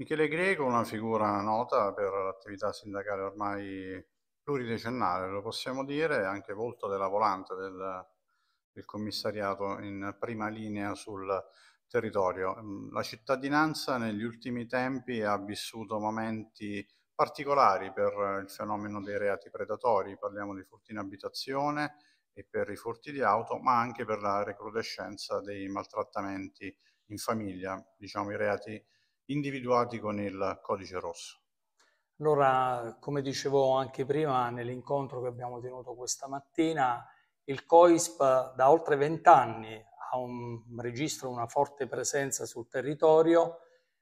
Michele Greco è una figura nota per l'attività sindacale ormai pluridecennale, lo possiamo dire, anche volto della volante del, del commissariato in prima linea sul territorio. Mm, la cittadinanza negli ultimi tempi ha vissuto momenti particolari per il fenomeno dei reati predatori, parliamo di furti in abitazione e per i furti di auto, ma anche per la recrudescenza dei maltrattamenti in famiglia, diciamo i reati individuati con il codice rosso. Allora, come dicevo anche prima nell'incontro che abbiamo tenuto questa mattina, il COISP da oltre vent'anni ha un registro, una forte presenza sul territorio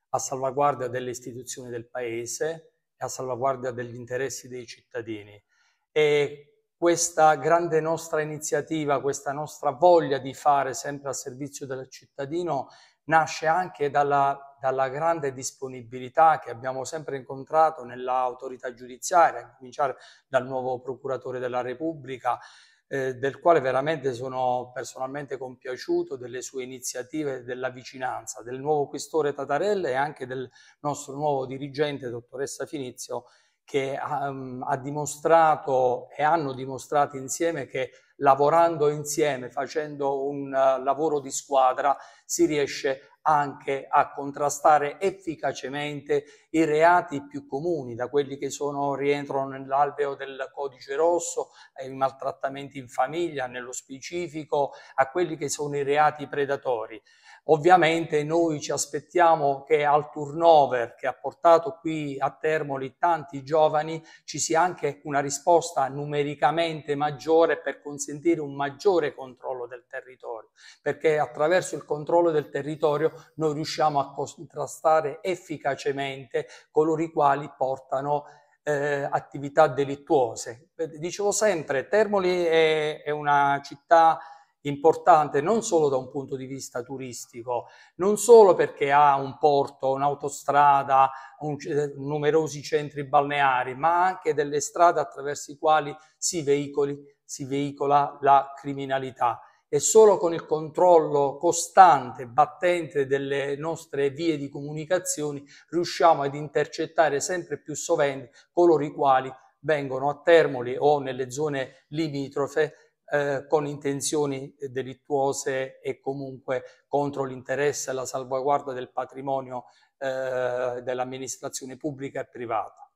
a salvaguardia delle istituzioni del Paese e a salvaguardia degli interessi dei cittadini. E questa grande nostra iniziativa, questa nostra voglia di fare sempre a servizio del cittadino nasce anche dalla, dalla grande disponibilità che abbiamo sempre incontrato nell'autorità giudiziaria, a cominciare dal nuovo procuratore della Repubblica, eh, del quale veramente sono personalmente compiaciuto delle sue iniziative della vicinanza, del nuovo questore Tatarella e anche del nostro nuovo dirigente, dottoressa Finizio, che um, ha dimostrato e hanno dimostrato insieme che lavorando insieme, facendo un uh, lavoro di squadra, si riesce anche a contrastare efficacemente i reati più comuni, da quelli che sono, rientrano nell'alveo del codice rosso, ai maltrattamenti in famiglia nello specifico, a quelli che sono i reati predatori. Ovviamente noi ci aspettiamo che al turnover che ha portato qui a Termoli tanti giovani ci sia anche una risposta numericamente maggiore per consentire consentire un maggiore controllo del territorio, perché attraverso il controllo del territorio noi riusciamo a contrastare efficacemente coloro i quali portano eh, attività delittuose. Dicevo sempre, Termoli è, è una città importante non solo da un punto di vista turistico, non solo perché ha un porto, un'autostrada, un, eh, numerosi centri balneari, ma anche delle strade attraverso i quali si, veicoli, si veicola la criminalità. E solo con il controllo costante, battente delle nostre vie di comunicazione riusciamo ad intercettare sempre più sovente coloro i quali vengono a Termoli o nelle zone limitrofe eh, con intenzioni eh, delittuose e comunque contro l'interesse e la salvaguardia del patrimonio eh, dell'amministrazione pubblica e privata.